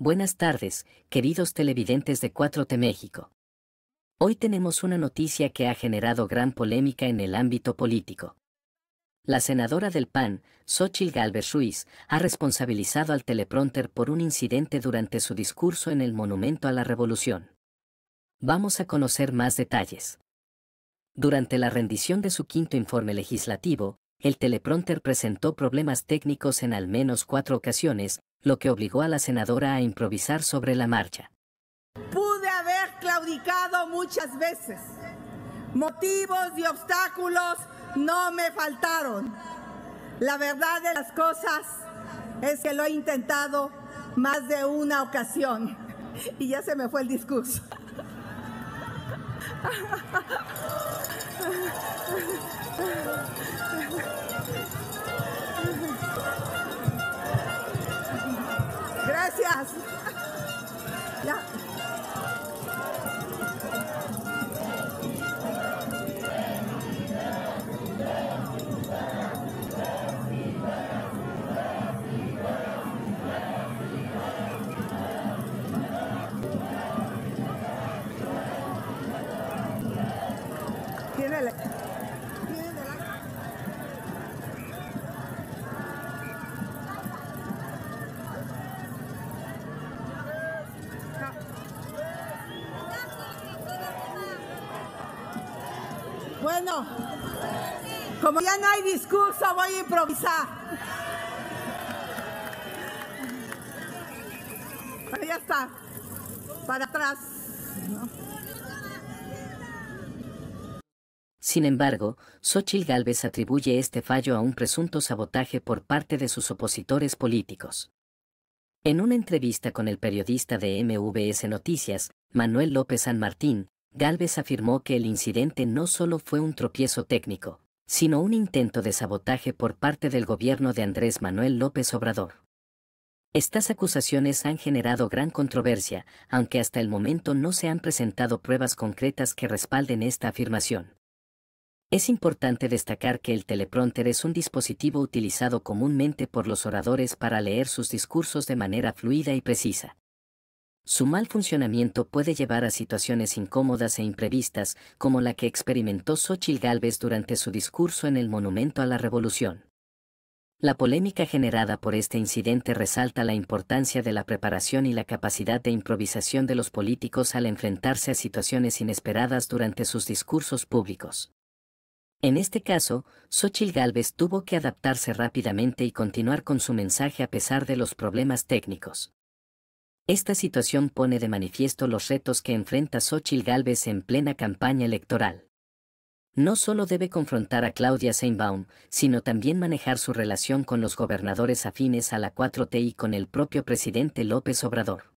Buenas tardes, queridos televidentes de 4T México. Hoy tenemos una noticia que ha generado gran polémica en el ámbito político. La senadora del PAN, Xochil Galvez Ruiz, ha responsabilizado al teleprompter por un incidente durante su discurso en el Monumento a la Revolución. Vamos a conocer más detalles. Durante la rendición de su quinto informe legislativo, el teleprompter presentó problemas técnicos en al menos cuatro ocasiones, lo que obligó a la senadora a improvisar sobre la marcha. Pude haber claudicado muchas veces. Motivos y obstáculos no me faltaron. La verdad de las cosas es que lo he intentado más de una ocasión y ya se me fue el discurso. 吓死！Bueno, como ya no hay discurso, voy a improvisar. Ahí está. Para atrás. Sin embargo, Xochitl Gálvez atribuye este fallo a un presunto sabotaje por parte de sus opositores políticos. En una entrevista con el periodista de MVS Noticias, Manuel López San Martín, Galvez afirmó que el incidente no solo fue un tropiezo técnico, sino un intento de sabotaje por parte del gobierno de Andrés Manuel López Obrador. Estas acusaciones han generado gran controversia, aunque hasta el momento no se han presentado pruebas concretas que respalden esta afirmación. Es importante destacar que el teleprompter es un dispositivo utilizado comúnmente por los oradores para leer sus discursos de manera fluida y precisa. Su mal funcionamiento puede llevar a situaciones incómodas e imprevistas, como la que experimentó Xochitl Gálvez durante su discurso en el Monumento a la Revolución. La polémica generada por este incidente resalta la importancia de la preparación y la capacidad de improvisación de los políticos al enfrentarse a situaciones inesperadas durante sus discursos públicos. En este caso, Xochitl Gálvez tuvo que adaptarse rápidamente y continuar con su mensaje a pesar de los problemas técnicos. Esta situación pone de manifiesto los retos que enfrenta Xochitl Gálvez en plena campaña electoral. No solo debe confrontar a Claudia Seinbaum, sino también manejar su relación con los gobernadores afines a la 4T y con el propio presidente López Obrador.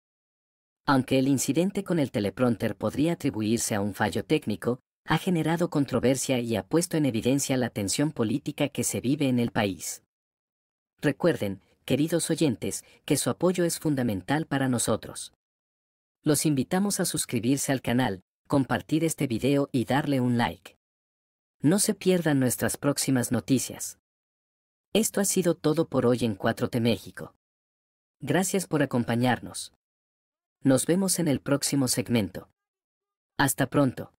Aunque el incidente con el teleprompter podría atribuirse a un fallo técnico, ha generado controversia y ha puesto en evidencia la tensión política que se vive en el país. Recuerden, queridos oyentes, que su apoyo es fundamental para nosotros. Los invitamos a suscribirse al canal, compartir este video y darle un like. No se pierdan nuestras próximas noticias. Esto ha sido todo por hoy en 4T México. Gracias por acompañarnos. Nos vemos en el próximo segmento. Hasta pronto.